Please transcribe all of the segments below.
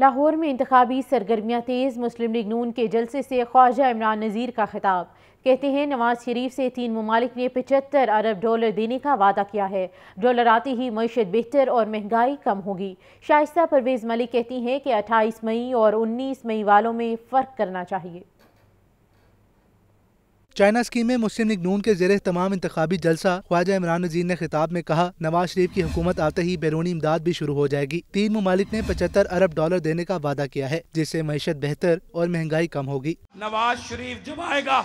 लाहौर में इंतबी सरगर्मियाँ तेज़ मुस्लिम लीग नून के जलसे से ख्वाजा इमरान नज़ीर का खिताब कहते हैं नवाज शरीफ से तीन ममालिक ने पचहत्तर अरब डॉलर देने का वादा किया है डॉलर आते ही मीशत बेहतर और महंगाई कम होगी शाइस्ता परवेज़ मलिक कहती हैं कि अट्ठाईस मई और उन्नीस मई वालों में फ़र्क करना चाहिए चाइना स्कीम में मुस्लिम लीग नून के जेर तमाम इंतबी जलसा ख्वाजा इमरान नजीर ने खिताब में कहा नवाज शरीफ की हुकूमत आते ही बैरूनी इमदाद भी शुरू हो जाएगी तीन ममालिक ने पचहत्तर अरब डॉलर देने का वादा किया है जिससे मीशत बेहतर और महंगाई कम होगी नवाज शरीफ जब आएगा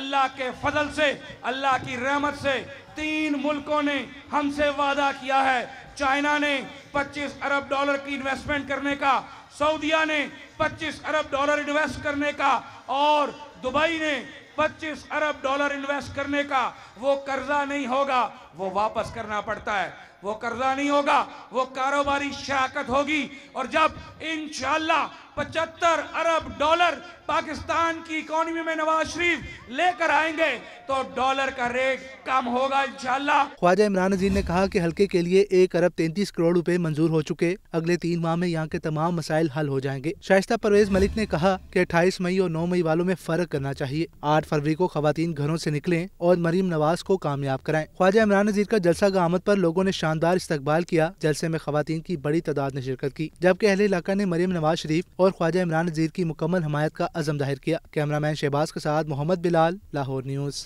अल्लाह के फजल ऐसी अल्लाह की रहमत ऐसी तीन मुल्कों ने हमसे वादा किया है चाइना ने पच्चीस अरब डॉलर की इन्वेस्टमेंट करने का सऊदिया ने 25 अरब डॉलर इन्वेस्ट करने का और दुबई ने 25 अरब डॉलर इन्वेस्ट करने का वो कर्जा नहीं होगा वो वापस करना पड़ता है वो कर्जा नहीं होगा वो कारोबारी शराकत होगी और जब इन पचहत्तर अरब डॉलर पाकिस्तान की इकोनॉमी में नवाज शरीफ लेकर आएंगे तो डॉलर का रेट कम होगा इंशाल्लाह ख्वाजा इमरान नजीर ने कहा कि हल्के के लिए एक अरब तैतीस करोड़ रुपए मंजूर हो चुके अगले तीन माह में यहाँ के तमाम मसाइल हल हो जाएंगे शाइस्ता परवेज मलिक ने कहा की अट्ठाईस मई और नौ मई वालों में फर्क करना चाहिए आठ फरवरी को खातन घरों ऐसी निकले और मरीम नवाज को कामयाब कराए ख्वाजा इमरान नजीर का जलसा गामद आरोप लोगों ने शाम शानदार इस्तकबाल किया जलसे में खातन की बड़ी तादाद ने शिरकत की जबकि अहले इलाका ने मरियम नवाज शरीफ और ख्वाजा इमरान नजीर की मुकम्मल हमायत का अजम जाहिर किया कैमरा मैन शहबाज के साथ मोहम्मद बिलाल लाहौर न्यूज़